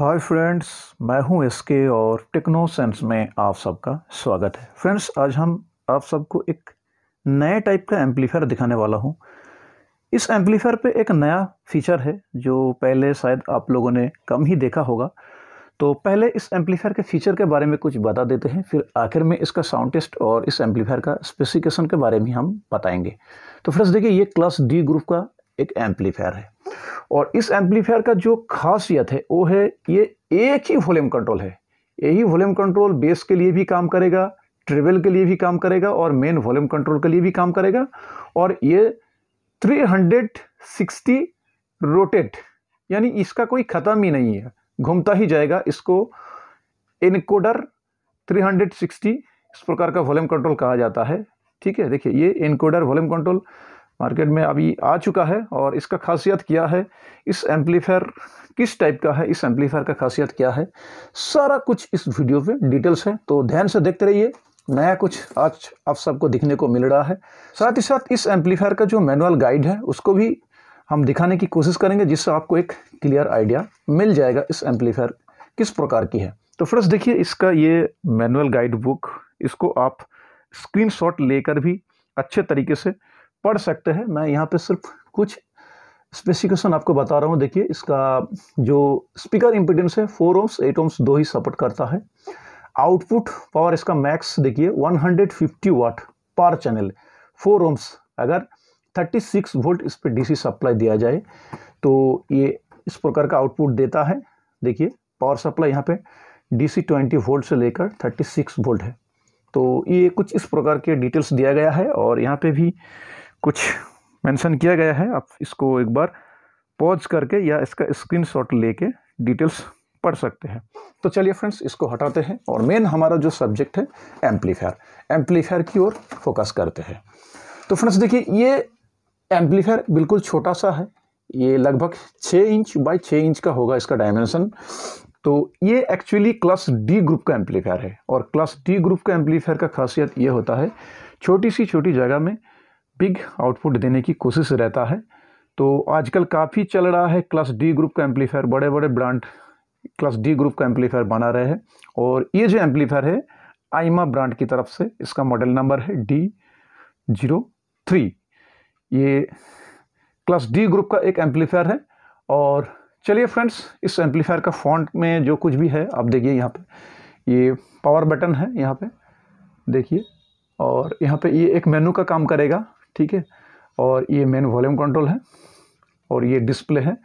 Hi friends मैं हूं SK और टेक्नो सेंस में आप सबका स्वागत है फ्रेंड्स आज हम आप सबको एक नए टाइप का एम्पलीफायर दिखाने वाला हूं इस एम्पलीफायर पे एक नया फीचर है जो पहले शायद आप लोगों ने कम ही देखा होगा तो पहले इस एम्पलीफायर के फीचर के बारे में कुछ बता देते हैं फिर आखिर में इसका साउंड टेस्ट और इस एम्पलीफायर का स्पेसिफिकेशन के बारे में हम बताएंगे तो फ्रेंड्स देखिए ये क्लास डी ग्रुप का एक एम्पलीफायर है और इस एम्पलीफायर का जो खासियत है वो है ये एक ही वॉल्यूम कंट्रोल है यही वॉल्यूम कंट्रोल बेस के लिए भी काम करेगा ट्रेवल के लिए भी काम करेगा और मेन वॉल्यूम कंट्रोल के लिए भी काम करेगा और ये 360 रोटेट यानी इसका कोई ख़त्म ही नहीं है घूमता ही जाएगा इसको इनकोडर 360 इस प्रकार का वॉल्यूम कंट्रोल कहा जाता है ठीक है देखिए ये इनकोडर वॉल्यूम कंट्रोल मार्केट में अभी आ चुका है और इसका खासियत क्या है इस एम्पलीफायर किस टाइप का है इस एम्पलीफायर का खासियत क्या है सारा कुछ इस वीडियो में डिटेल्स है तो ध्यान से देखते रहिए नया कुछ आज आप सबको दिखने को मिल रहा है साथ ही साथ इस एम्पलीफायर का जो मैनुअल गाइड है उसको भी हम दिखाने की कोशिश करेंगे जिससे आपको एक क्लियर आइडिया मिल जाएगा इस एम्पलीफायर किस प्रकार की है तो फ्रेंड्स देखिए इसका ये मैनुअल गाइड बुक इसको आप स्क्रीनशॉट लेकर भी अच्छे तरीके से पढ़ सकते हैं मैं यहाँ पे सिर्फ कुछ स्पेसिफिकेशन आपको बता रहा हूँ देखिए इसका जो स्पीकर इम्पिडेंस है फोर ओम्स एट ओम्स दो ही सपोर्ट करता है आउटपुट पावर इसका मैक्स देखिए 150 वाट पर चैनल फोर ओम्स अगर 36 सिक्स वोल्ट इस पर डी सप्लाई दिया जाए तो ये इस प्रकार का आउटपुट देता है देखिए पावर सप्लाई यहाँ पे डीसी 20 वोल्ट से लेकर 36 वोल्ट है तो ये कुछ इस प्रकार के डिटेल्स दिया गया है और यहाँ पे भी कुछ मेंशन किया गया है आप इसको एक बार पॉज करके या इसका स्क्रीनशॉट लेके डिटेल्स पढ़ सकते हैं तो चलिए फ्रेंड्स इसको हटाते हैं और मेन हमारा जो सब्जेक्ट है एम्पलीफायर एम्पलीफायर की ओर फोकस करते हैं तो फ्रेंड्स देखिए ये एम्पलीफायर बिल्कुल छोटा सा है ये लगभग छः इंच बाई छः इंच का होगा इसका डायमेंशन तो ये एक्चुअली क्लास डी ग्रुप का एम्पलीफायर है और क्लास डी ग्रुप का एम्पलीफायर का खासियत ये होता है छोटी सी छोटी जगह में बिग आउटपुट देने की कोशिश रहता है तो आजकल काफ़ी चल रहा है क्लास डी ग्रुप का एम्पलीफायर बड़े बड़े ब्रांड क्लास डी ग्रुप का एम्पलीफायर बना रहे हैं और ये जो एम्पलीफायर है आइमा ब्रांड की तरफ से इसका मॉडल नंबर है डी जीरो थ्री ये क्लास डी ग्रुप का एक एम्पलीफायर है और चलिए फ्रेंड्स इस एम्पलीफायर का फॉन्ट में जो कुछ भी है आप देखिए यहाँ पर ये पावर बटन है यहाँ पर देखिए और यहाँ पे ये एक मेनू का काम करेगा ठीक है और ये मेन वॉल्यूम कंट्रोल है और ये डिस्प्ले है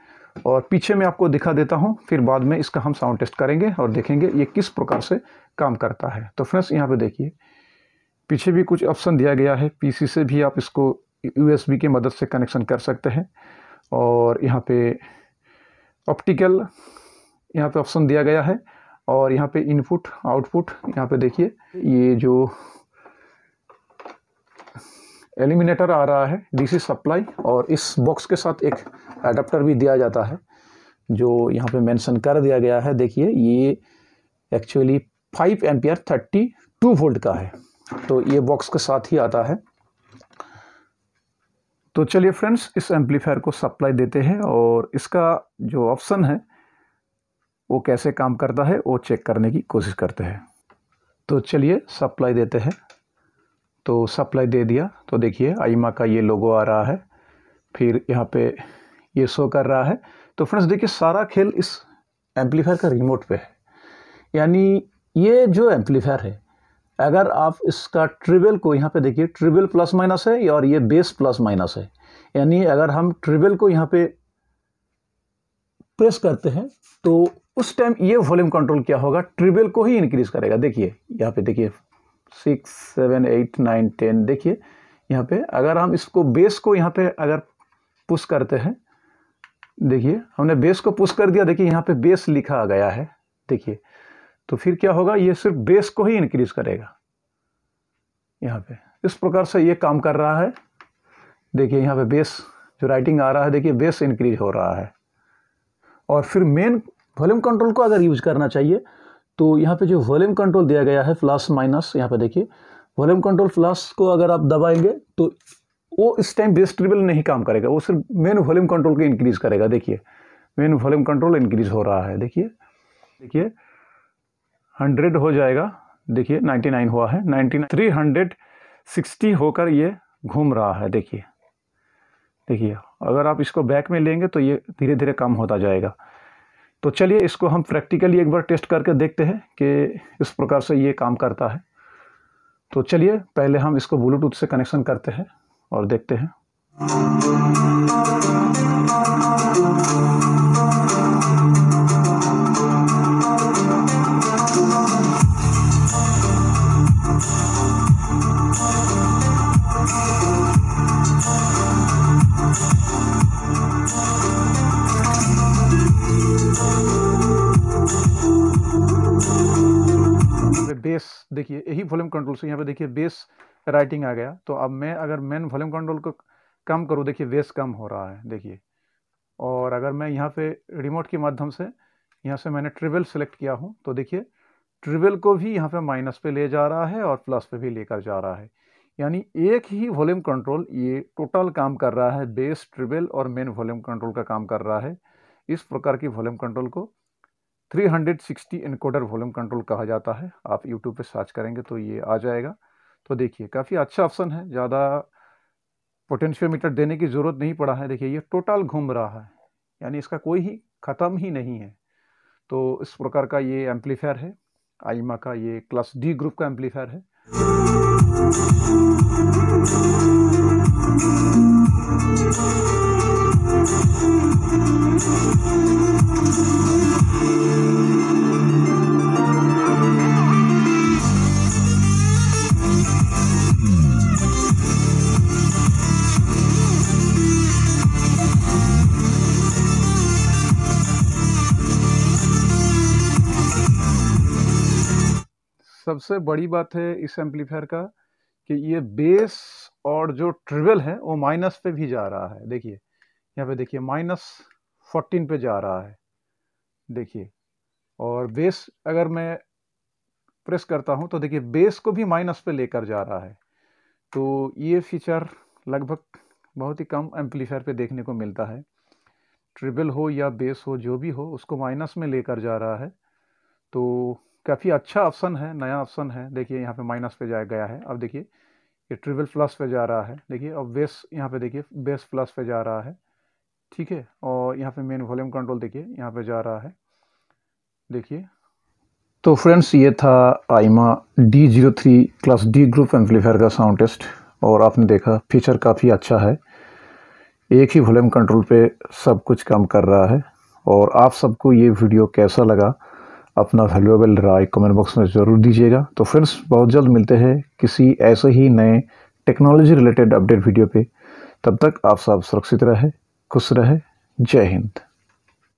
और पीछे मैं आपको दिखा देता हूँ फिर बाद में इसका हम साउंड टेस्ट करेंगे और देखेंगे ये किस प्रकार से काम करता है तो फ्रेंड्स यहाँ पे देखिए पीछे भी कुछ ऑप्शन दिया गया है पीसी से भी आप इसको यूएसबी के मदद से कनेक्शन कर सकते हैं और यहाँ पे ऑप्टिकल यहाँ पे ऑप्शन दिया गया है और यहाँ पे इनपुट आउटपुट यहाँ पे देखिए ये जो एलिमिनेटर आ रहा है डीसी सप्लाई और इस बॉक्स के साथ एक एडाप्टर भी दिया जाता है जो यहाँ पे मेंशन कर दिया गया है देखिए ये actually five ampere thirty two volt का है तो ये बॉक्स के साथ ही आता है तो चलिए फ्रेंड्स इस एम्पलीफायर को सप्लाई देते हैं और इसका जो ऑप्शन है वो कैसे काम करता है वो चेक करने की कोशिश करते हैं तो चलिए सप्लाई देते हैं तो सप्लाई दे दिया तो देखिए आईमा का ये लोगो आ रहा है फिर यहाँ पे ये शो कर रहा है तो फ्रेंड्स देखिए सारा खेल इस एम्पलीफायर का रिमोट पे है यानी ये जो एम्पलीफायर है अगर आप इसका ट्रिबल को यहाँ पे देखिए ट्रिबल प्लस माइनस है और ये बेस प्लस माइनस है यानी अगर हम ट्रिबल को यहाँ पे प्रेस करते हैं तो उस टाइम ये वॉल्यूम कंट्रोल क्या होगा ट्रिबल को ही इंक्रीज़ करेगा देखिए यहाँ पे देखिए six seven eight nine ten देखिए यहाँ पे अगर हम इसको बेस को यहाँ पे अगर पुश करते हैं देखिए हमने बेस को पुश कर दिया देखिए यहाँ पे बेस लिखा गया है देखिए तो फिर क्या होगा ये सिर्फ बेस को ही इंक्रीज करेगा यहाँ पे इस प्रकार से ये काम कर रहा है देखिए यहाँ पे बेस जो राइटिंग आ रहा है देखिए बेस इंक्रीज हो रहा है और फिर मेन वॉल्यूम कंट्रोल को अगर यूज करना चाहिए तो यहाँ पे जो वॉल्यूम कंट्रोल दिया गया है फ्लास माइनस यहाँ पे देखिए वॉल्यूम कंट्रोल फ्लास को अगर आप दबाएंगे तो वो इस टाइम बेस ट्रिबल नहीं काम करेगा वो सिर्फ मेन वॉल्यूम कंट्रोल को इंक्रीज़ करेगा देखिए मेन वॉल्यूम कंट्रोल इंक्रीज़ हो रहा है देखिए देखिए हंड्रेड हो जाएगा देखिए नाइन्टी नाइन हुआ है नाइन्टी थ्री हंड्रेड सिक्सटी होकर ये घूम रहा है देखिए देखिए अगर आप इसको बैक में लेंगे तो ये धीरे धीरे कम होता जाएगा तो चलिए इसको हम प्रैक्टिकली एक बार टेस्ट करके देखते हैं कि इस प्रकार से ये काम करता है तो चलिए पहले हम इसको ब्लूटूथ से कनेक्शन करते हैं और देखते हैं वॉल्यूम कंट्रोल से यहाँ पे देखिए बेस राइटिंग आ गया तो अब मैं अगर मेन वॉल्यूम कंट्रोल को कम करूँ देखिए बेस कम हो रहा है देखिए और अगर मैं यहाँ पे रिमोट के माध्यम से यहाँ से मैंने ट्रिबल सेलेक्ट किया हूँ तो देखिए ट्रिबल को भी यहाँ पे माइनस पे ले जा रहा है और प्लस पे भी लेकर जा रहा है यानी एक ही वॉल्यूम कंट्रोल ये टोटल काम कर रहा है बेस ट्रिबल और मेन वॉल्यूम कंट्रोल का काम कर रहा है इस प्रकार की वॉल्यूम कंट्रोल को 360 इनकोडर वॉल्यूम कंट्रोल कहा जाता है आप यूट्यूब पे सर्च करेंगे तो ये आ जाएगा तो देखिए काफ़ी अच्छा ऑप्शन है ज़्यादा पोटेंशियोमीटर देने की ज़रूरत नहीं पड़ा है देखिए ये टोटल घूम रहा है यानी इसका कोई ही ख़त्म ही नहीं है तो इस प्रकार का ये एम्पलीफायर है आईमा का ये क्लास डी ग्रुप का एम्पलीफायर है Thank you. सबसे बड़ी बात है इस एम्पलीफायर का कि ये बेस और जो ट्रिवल है वो माइनस पे भी जा रहा है देखिए यहाँ पे देखिए माइनस फोर्टीन पे जा रहा है देखिए और बेस अगर मैं प्रेस करता हूँ तो देखिए बेस को भी माइनस पे लेकर जा रहा है तो ये फीचर लगभग बहुत ही कम एम्पलीफायर पे देखने को मिलता है ट्रिबल हो या बेस हो जो भी हो उसको माइनस में लेकर जा रहा है तो काफ़ी अच्छा ऑप्शन है नया ऑप्शन है देखिए यहाँ पे माइनस पे जाया गया है अब देखिए ये ट्रिपल प्लस पे जा रहा है देखिए अब बेस यहाँ पे देखिए बेस प्लस पे जा रहा है ठीक है और यहाँ पे मेन वॉल्यूम कंट्रोल देखिए यहाँ पे जा रहा है देखिए तो फ्रेंड्स ये था आइमा D zero three class D group amplifier का साउंड टेस्ट और आपने देखा फीचर काफ़ी अच्छा है एक ही वॉल्यूम कंट्रोल पे सब कुछ काम कर रहा है और आप सबको ये वीडियो कैसा लगा अपना वैल्यूएबल राय कमेंट बॉक्स में ज़रूर दीजिएगा तो फ्रेंड्स बहुत जल्द मिलते हैं किसी ऐसे ही नए टेक्नोलॉजी रिलेटेड अपडेट वीडियो पे तब तक आप सब सुरक्षित रहें खुश रहें जय हिंद